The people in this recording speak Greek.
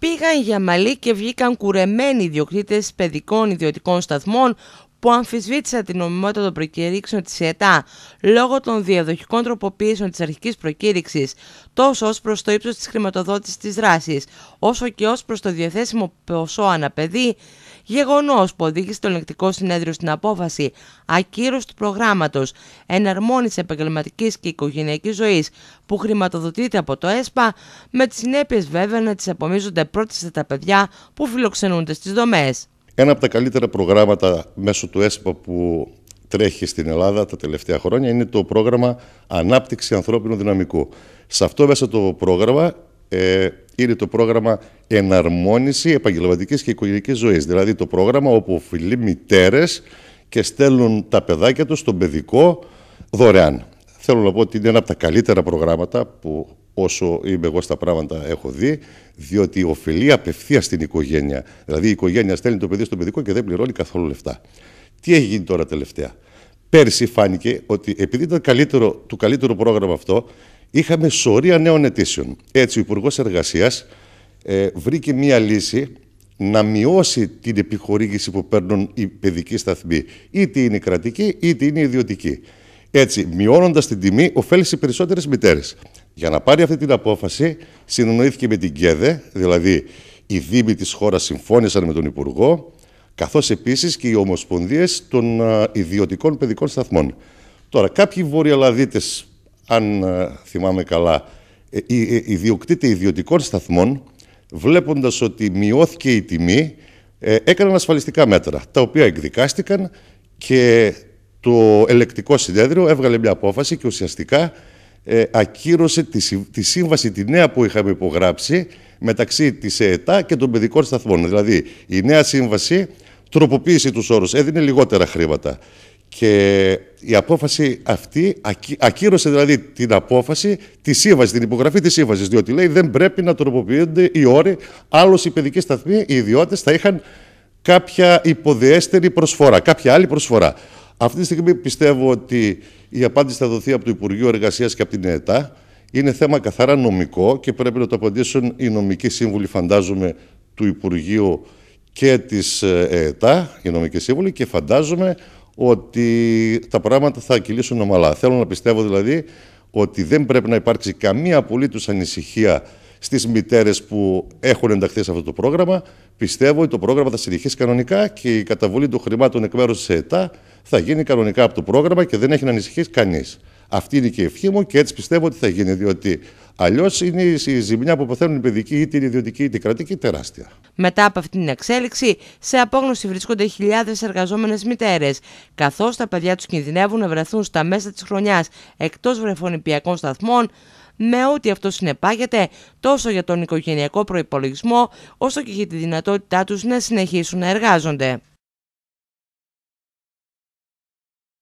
πήγαν για μαλλί και βγήκαν κουρεμένοι ιδιοκτήτες παιδικών ιδιωτικών σταθμών που αμφισβήτησαν την νομιμότητα των προκήρυξεων της ΕΤΑ λόγω των διαδοχικών τροποποιήσεων της αρχικής προκήρυξης τόσο ως προς το ύψος της χρηματοδότησης της δράσης όσο και ως προς το διαθέσιμο ποσό αναπαιδεί, Γεγονός που οδήγησε το ελεγκτικό συνέδριο στην απόφαση ακύρωσης του προγράμματος εναρμόνιση επαγγελματικής και οικογενειακής ζωής που χρηματοδοτείται από το ΕΣΠΑ, με τις συνέπειες βέβαια να τις απομίζονται πρώτα τα παιδιά που φιλοξενούνται στις δομές. Ένα από τα καλύτερα προγράμματα μέσω του ΕΣΠΑ που τρέχει στην Ελλάδα τα τελευταία χρόνια είναι το πρόγραμμα Ανάπτυξη Ανθρώπινου Δυναμικού. Σε αυτό μέσα το πρόγραμμα ε, είναι το πρόγραμμα Εναρμόνιση Επαγγελματικής και Οικογενειακή Ζωής. Δηλαδή το πρόγραμμα όπου οφειλεί μητέρες και στέλνουν τα παιδάκια τους στον παιδικό δωρεάν. Θέλω να πω ότι είναι ένα από τα καλύτερα προγράμματα που όσο είμαι εγώ στα πράγματα έχω δει, διότι ωφελεί απευθείας στην οικογένεια. Δηλαδή η οικογένεια στέλνει το παιδί στο παιδικό και δεν πληρώνει καθόλου λεφτά. Τι έχει γίνει τώρα τελευταία. Πέρσι φάνηκε ότι επειδή ήταν καλύτερο, το καλύτερο πρόγραμμα αυτό, είχαμε σωρία νέων αιτήσεων. Έτσι, ο Υπουργός Εργασίας ε, βρήκε μία λύση να μειώσει την επιχορήγηση που παίρνουν οι παιδικοί σταθμοί. Είτε είναι κρατική, είτε είναι ιδιωτική. Έτσι, μειώνοντας την τιμή, ωφέλησε περισσότερες μητέρες. Για να πάρει αυτή την απόφαση, συνεννοήθηκε με την ΚΕΔΕ, δηλαδή οι Δήμοι της χώρας συμφώνησαν με τον Υπουργό, καθώς επίσης και οι Ομοσπονδίες των ε, Ιδιωτικών Παιδικών Σταθμών. Τώρα, κάποιοι Βορειοαλαδίτε, αν ε, θυμάμαι καλά, ε, ιδιοκτήτε ιδιωτικών σταθμών, βλέποντας ότι μειώθηκε η τιμή, έκαναν ασφαλιστικά μέτρα, τα οποία εκδικάστηκαν και το ελεκτικό συνέδριο έβγαλε μια απόφαση και ουσιαστικά ε, ακύρωσε τη, τη σύμβαση τη νέα που είχαμε υπογράψει μεταξύ της ΕΕΤΑ και των παιδικών σταθμών. Δηλαδή η νέα σύμβαση τροποποίησε τους όρους, έδινε λιγότερα χρήματα. Και η απόφαση αυτή ακύρωσε δηλαδή την απόφαση τη σύμβαση, την υπογραφή της σύμβασης. Διότι λέει δεν πρέπει να τροποποιούνται οι όροι, άλλως οι παιδικοί σταθμοί, οι ιδιώτες θα είχαν κάποια υποδιέστερη προσφορά, κάποια άλλη προσφορά. Αυτή τη στιγμή πιστεύω ότι η απάντηση θα δοθεί από το Υπουργείο Εργασίας και από την ΕΕΤΑ. Είναι θέμα καθαρά νομικό και πρέπει να το απαντήσουν οι νομικοί σύμβουλοι, φαντάζομαι, του Υπουργείου και της ε, ΕΕΤΑ οι νομικοί σύμβουλοι, και φαντάζομαι ότι τα πράγματα θα κυλήσουν ομαλά. Θέλω να πιστεύω δηλαδή ότι δεν πρέπει να υπάρξει καμία απολύτως ανησυχία στις μητέρες που έχουν ενταχθεί σε αυτό το πρόγραμμα. Πιστεύω ότι το πρόγραμμα θα συνεχίσει κανονικά και η καταβολή των χρημάτων εκ μέρους της ΕΕΤΑ θα γίνει κανονικά από το πρόγραμμα και δεν έχει να ανησυχείς κανείς. Αυτή είναι και η ευχή μου και έτσι πιστεύω ότι θα γίνει, διότι αλλιώς είναι η ζημιά που παθαίνουν οι παιδικοί, είτε είναι ιδιωτικοί είτε κρατικοί, τεράστια. Μετά από αυτή την εξέλιξη, σε απόγνωση βρίσκονται χιλιάδες εργαζόμενες μητέρες, καθώς τα παιδιά τους κινδυνεύουν να βρεθούν στα μέσα της χρονιάς εκτός βρεφονιπιακών σταθμών, με ό,τι αυτό συνεπάγεται τόσο για τον οικογενειακό προπολογισμό, όσο και για τη δυνατότητά τους να συνεχίσουν να εργάζονται.